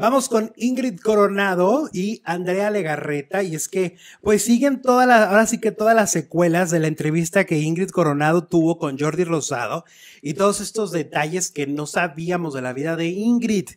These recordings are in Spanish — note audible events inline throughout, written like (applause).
Vamos con Ingrid Coronado y Andrea Legarreta. Y es que, pues siguen todas las, ahora sí que todas las secuelas de la entrevista que Ingrid Coronado tuvo con Jordi Rosado y todos estos detalles que no sabíamos de la vida de Ingrid.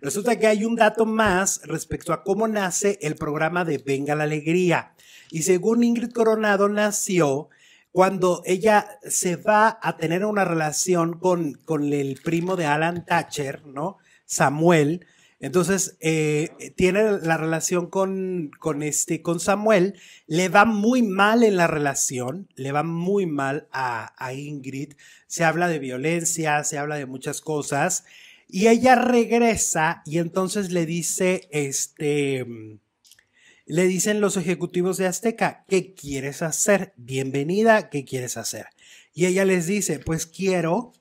Resulta que hay un dato más respecto a cómo nace el programa de Venga la Alegría. Y según Ingrid Coronado nació cuando ella se va a tener una relación con, con el primo de Alan Thatcher, ¿no? Samuel, entonces, eh, tiene la relación con, este, con Samuel, le va muy mal en la relación, le va muy mal a, a Ingrid, se habla de violencia, se habla de muchas cosas, y ella regresa y entonces le dice, este, le dicen los ejecutivos de Azteca, ¿qué quieres hacer? Bienvenida, ¿qué quieres hacer? Y ella les dice, pues quiero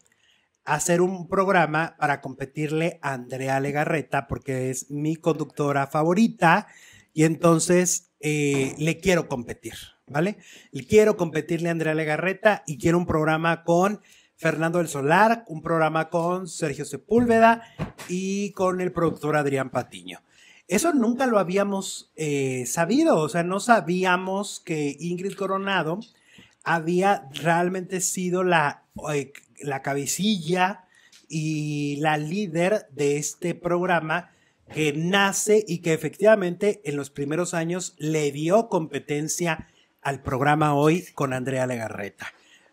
hacer un programa para competirle a Andrea Legarreta, porque es mi conductora favorita, y entonces eh, le quiero competir, ¿vale? Le quiero competirle a Andrea Legarreta y quiero un programa con Fernando del Solar, un programa con Sergio Sepúlveda y con el productor Adrián Patiño. Eso nunca lo habíamos eh, sabido, o sea, no sabíamos que Ingrid Coronado había realmente sido la eh, la cabecilla y la líder de este programa que nace y que efectivamente en los primeros años le dio competencia al programa hoy con Andrea Legarreta.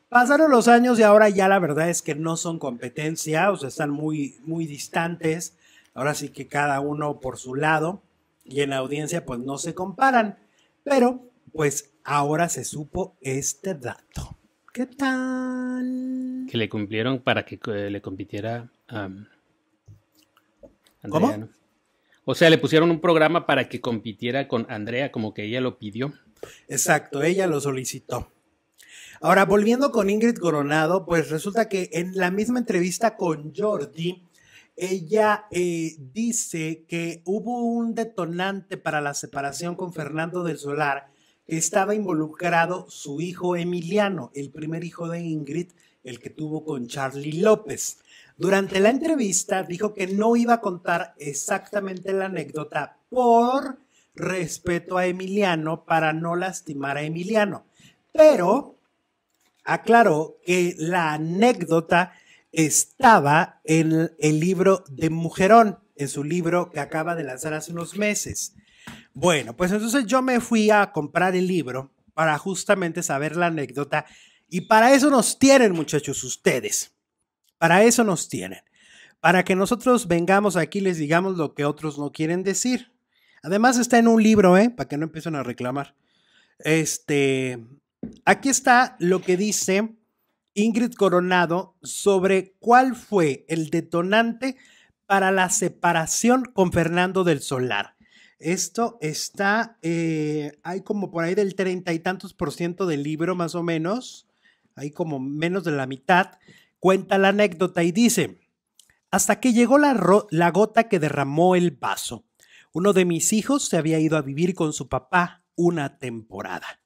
Pasaron los años y ahora ya la verdad es que no son competencia, o sea, están muy, muy distantes. Ahora sí que cada uno por su lado y en la audiencia pues no se comparan. Pero pues ahora se supo este dato. ¿Qué tal? que le cumplieron para que eh, le compitiera a ¿Cómo? O sea, le pusieron un programa para que compitiera con Andrea, como que ella lo pidió. Exacto, ella lo solicitó. Ahora, volviendo con Ingrid Coronado, pues resulta que en la misma entrevista con Jordi, ella eh, dice que hubo un detonante para la separación con Fernando del Solar, estaba involucrado su hijo Emiliano, el primer hijo de Ingrid, el que tuvo con Charlie López. Durante la entrevista dijo que no iba a contar exactamente la anécdota por respeto a Emiliano para no lastimar a Emiliano, pero aclaró que la anécdota estaba en el libro de Mujerón, en su libro que acaba de lanzar hace unos meses. Bueno, pues entonces yo me fui a comprar el libro para justamente saber la anécdota y para eso nos tienen, muchachos, ustedes. Para eso nos tienen. Para que nosotros vengamos aquí y les digamos lo que otros no quieren decir. Además está en un libro, ¿eh? Para que no empiecen a reclamar. Este, aquí está lo que dice Ingrid Coronado sobre cuál fue el detonante para la separación con Fernando del Solar. Esto está, eh, hay como por ahí del treinta y tantos por ciento del libro, más o menos ahí como menos de la mitad, cuenta la anécdota y dice, hasta que llegó la, la gota que derramó el vaso. Uno de mis hijos se había ido a vivir con su papá una temporada.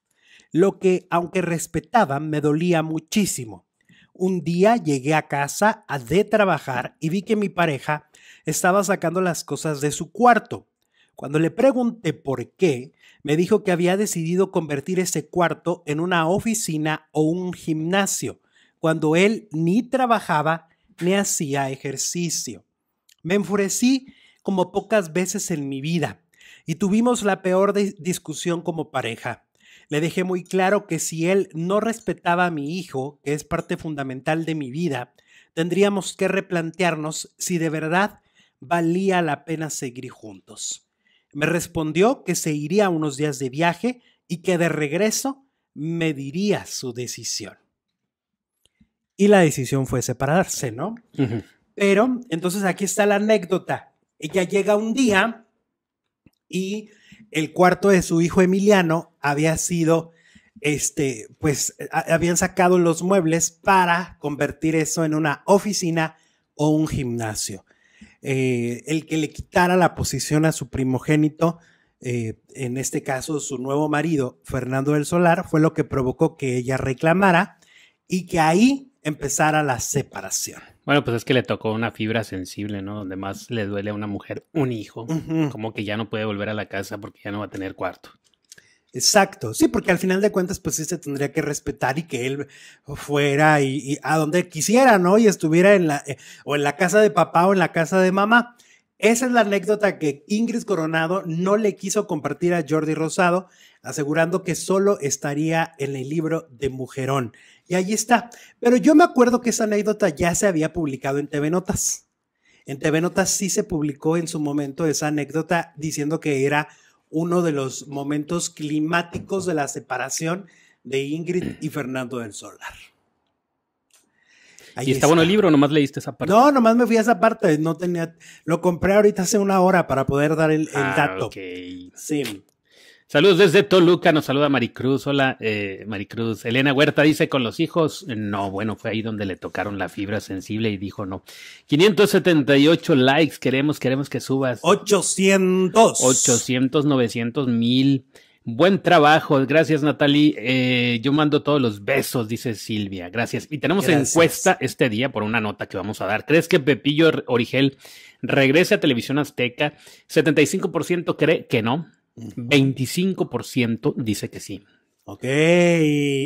Lo que, aunque respetaba, me dolía muchísimo. Un día llegué a casa a de trabajar y vi que mi pareja estaba sacando las cosas de su cuarto. Cuando le pregunté por qué, me dijo que había decidido convertir ese cuarto en una oficina o un gimnasio, cuando él ni trabajaba ni hacía ejercicio. Me enfurecí como pocas veces en mi vida y tuvimos la peor discusión como pareja. Le dejé muy claro que si él no respetaba a mi hijo, que es parte fundamental de mi vida, tendríamos que replantearnos si de verdad valía la pena seguir juntos. Me respondió que se iría unos días de viaje y que de regreso me diría su decisión. Y la decisión fue separarse, ¿no? Pero entonces aquí está la anécdota. Ella llega un día y el cuarto de su hijo Emiliano había sido, este, pues habían sacado los muebles para convertir eso en una oficina o un gimnasio. Eh, el que le quitara la posición a su primogénito, eh, en este caso su nuevo marido, Fernando del Solar, fue lo que provocó que ella reclamara y que ahí empezara la separación. Bueno, pues es que le tocó una fibra sensible, ¿no? Donde más le duele a una mujer un hijo, como que ya no puede volver a la casa porque ya no va a tener cuarto. Exacto, sí, porque al final de cuentas, pues sí se tendría que respetar y que él fuera y, a donde quisiera, ¿no? Y estuviera en la, eh, o en la casa de papá o en la casa de mamá. Esa es la anécdota que Ingrid Coronado no le quiso compartir a Jordi Rosado, asegurando que solo estaría en el libro de Mujerón. Y ahí está. Pero yo me acuerdo que esa anécdota ya se había publicado en TV Notas. En TV Notas sí se publicó en su momento esa anécdota diciendo que era uno de los momentos climáticos de la separación de Ingrid y Fernando del Solar. ¿Y está, bueno el libro nomás leíste esa parte? No, nomás me fui a esa parte, no tenía... Lo compré ahorita hace una hora para poder dar el, ah, dato. Okay. Sí. Saludos desde Toluca, nos saluda Maricruz. Hola, eh, Maricruz. Elena Huerta dice, con los hijos, no, bueno, fue ahí donde le tocaron la fibra sensible y dijo no. 578 likes, queremos, queremos que subas. 800. 800, 900, mil. Buen trabajo, gracias Natalie. Eh, yo mando todos los besos, dice Silvia. Gracias. Y tenemos encuesta este día por una nota que vamos a dar. ¿Crees que Pepillo Origel regrese a Televisión Azteca? 75% cree que no, 25% dice que sí. Ok,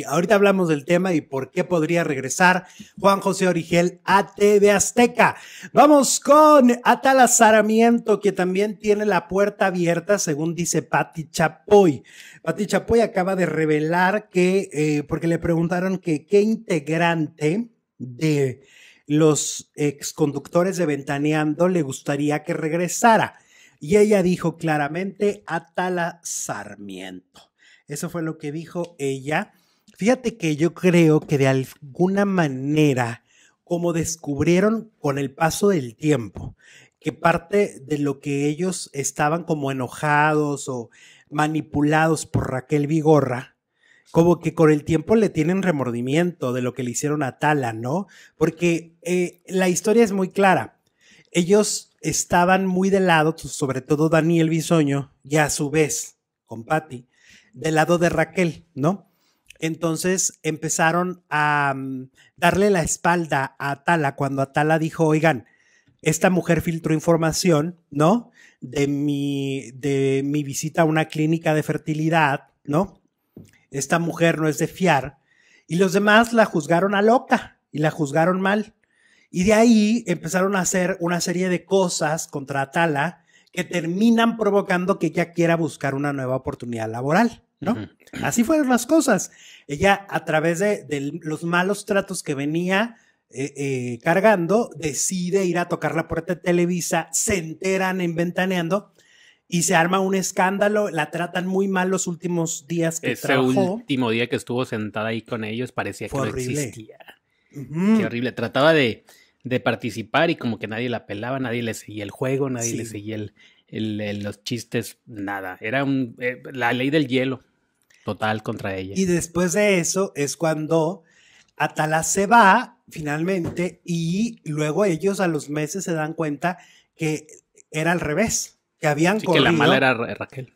ahorita hablamos del tema y por qué podría regresar Juan José Origel a TV Azteca. Vamos con Atala Saramiento, que también tiene la puerta abierta, según dice Pati Chapoy. Pati Chapoy acaba de revelar que, eh, porque le preguntaron que qué integrante de los exconductores de Ventaneando le gustaría que regresara. Y ella dijo claramente Atala Sarmiento. Eso fue lo que dijo ella. Fíjate que yo creo que de alguna manera, como descubrieron con el paso del tiempo, que parte de lo que ellos estaban como enojados o manipulados por Raquel Vigorra, como que con el tiempo le tienen remordimiento de lo que le hicieron a Tala, ¿no? Porque eh, la historia es muy clara. Ellos estaban muy de lado, sobre todo Daniel Bisoño, y a su vez con Patty, del lado de Raquel, ¿no? Entonces empezaron a mm, darle la espalda a Atala cuando Atala dijo, oigan, esta mujer filtró información, ¿no? De mi, de mi visita a una clínica de fertilidad, ¿no? Esta mujer no es de fiar. Y los demás la juzgaron a loca y la juzgaron mal. Y de ahí empezaron a hacer una serie de cosas contra Atala que terminan provocando que ella quiera buscar una nueva oportunidad laboral, ¿no? Así fueron las cosas. Ella, a través de, los malos tratos que venía eh, eh, cargando, decide ir a tocar la puerta de Televisa, se enteran en Ventaneando y se arma un escándalo, la tratan muy mal los últimos días que Ese último día que estuvo sentada ahí con ellos parecía que no horrible. existía. Qué horrible. Trataba de, participar y como que nadie la pelaba, nadie le seguía el juego, nadie le seguía los chistes, nada. Era un, eh, la ley del hielo total contra ella. Y después de eso es cuando Atala se va finalmente y luego ellos a los meses se dan cuenta que era al revés, que habían sí, corrido. que la mala era Raquel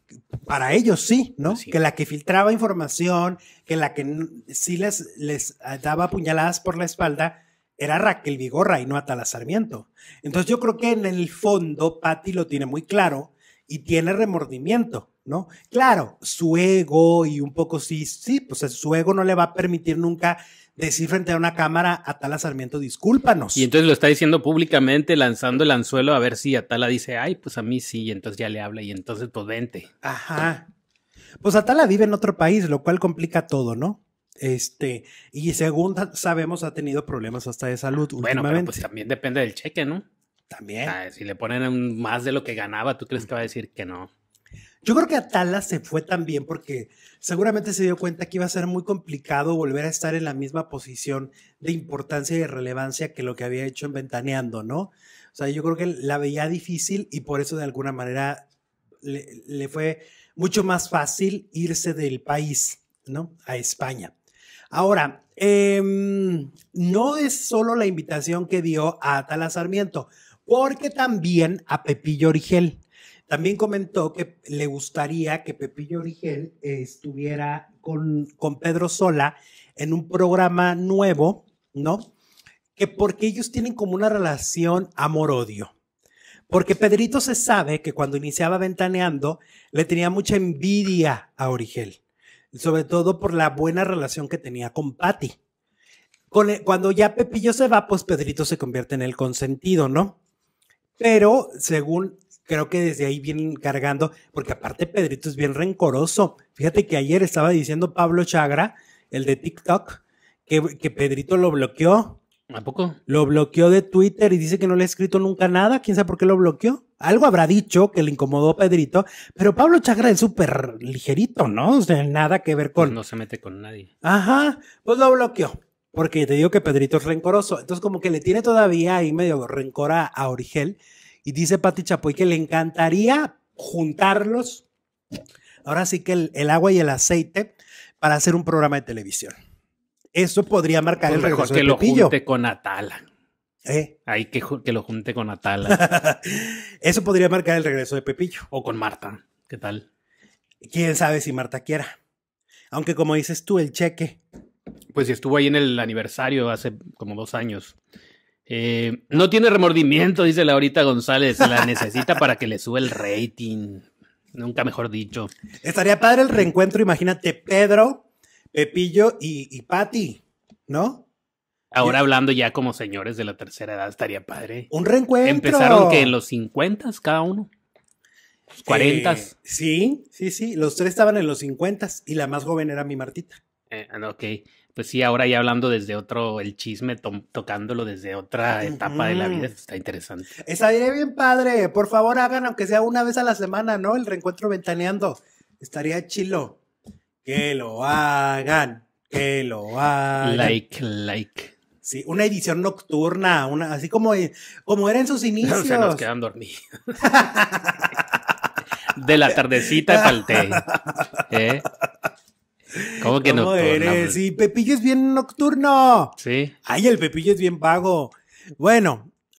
para ellos sí, ¿no? Que la que filtraba información, que la que sí les, les ah, daba puñaladas por la espalda, era Raquel Vigorra y no Atala Sarmiento. Entonces yo creo que en el fondo Patti lo tiene muy claro y tiene remordimiento, ¿no? Claro, su ego y un poco sí, sí, pues su ego no le va a permitir nunca decir frente a una cámara, Atala Sarmiento, discúlpanos. Y entonces lo está diciendo públicamente, lanzando el anzuelo a ver si Atala dice, ay, pues a mí sí, y entonces ya le habla y entonces pues vente. Ajá. Pues Atala vive en otro país, lo cual complica todo, ¿no? Este, y según sabemos, ha tenido problemas hasta de salud. Bueno, pero pues también depende del cheque, ¿no? si le ponen más de lo que ganaba, ¿tú crees que va a decir que no? Yo creo que Atala se fue también porque seguramente se dio cuenta que iba a ser muy complicado volver a estar en la misma posición de importancia y relevancia que lo que había hecho en Ventaneando, ¿no? O sea, yo creo que la veía difícil y por eso de alguna manera le, fue mucho más fácil irse del país, ¿no? A España. Ahora, em, no es solo la invitación que dio a Atala Sarmiento porque también a Pepillo Origel. También comentó que le gustaría que Pepillo Origel eh, estuviera con, Pedro Sola en un programa nuevo, ¿no? Que porque ellos tienen como una relación amor-odio. Porque Pedrito se sabe que cuando iniciaba ventaneando le tenía mucha envidia a Origel, sobre todo por la buena relación que tenía con Patti. cuando ya Pepillo se va, pues Pedrito se convierte en el consentido, ¿no? Pero según creo que desde ahí vienen cargando, porque aparte Pedrito es bien rencoroso. Fíjate que ayer estaba diciendo Pablo Chagra, el de TikTok, que, que Pedrito lo bloqueó. ¿A poco? Lo bloqueó de Twitter y dice que no le ha escrito nunca nada. ¿Quién sabe por qué lo bloqueó? Algo habrá dicho que le incomodó a Pedrito, pero Pablo Chagra es súper ligerito, ¿no? O sea, nada que ver con... Pues no se mete con nadie. Ajá, pues lo bloqueó porque te digo que Pedrito es rencoroso. Entonces, como que le tiene todavía ahí medio rencor a, Origel. Y dice Pati Chapoy que le encantaría juntarlos. Ahora sí que el, agua y el aceite para hacer un programa de televisión. Eso podría marcar el regreso ¿Eh? que lo junte con Atala. ¿Eh? que, que lo junte con Atala. Eso podría marcar el regreso de Pepillo. O con Marta. ¿Qué tal? Quién sabe si Marta quiera. Aunque como dices tú, el cheque pues estuvo ahí en el aniversario hace como dos años. Eh, no tiene remordimiento, dice Laurita González. La (laughs) necesita para que le sube el rating. Nunca mejor dicho. Estaría padre el reencuentro, imagínate, Pedro, Pepillo y, y Patti, ¿no? Ahora hablando ya como señores de la tercera edad, estaría padre. Un reencuentro. Empezaron que en los 50 cada uno. 40. Eh, sí, sí, sí. Los tres estaban en los 50 y la más joven era mi Martita. Eh, ah, ok pues sí, ahora ya hablando desde otro, el chisme, tocándolo desde otra etapa de la vida, pues, está interesante. Estaría bien padre, por favor hagan, aunque sea una vez a la semana, ¿no? El reencuentro ventaneando, estaría chilo. Que lo hagan, que lo hagan. Like, like. Sí, una edición nocturna, una, así como, como era sus (laughs) inicios. No nos quedan dormidos. (laughs) de la tardecita para ¿Cómo que no Eres? ¡Y Pepillo es bien nocturno. Sí. Ay, el Pepillo es bien pago! Bueno,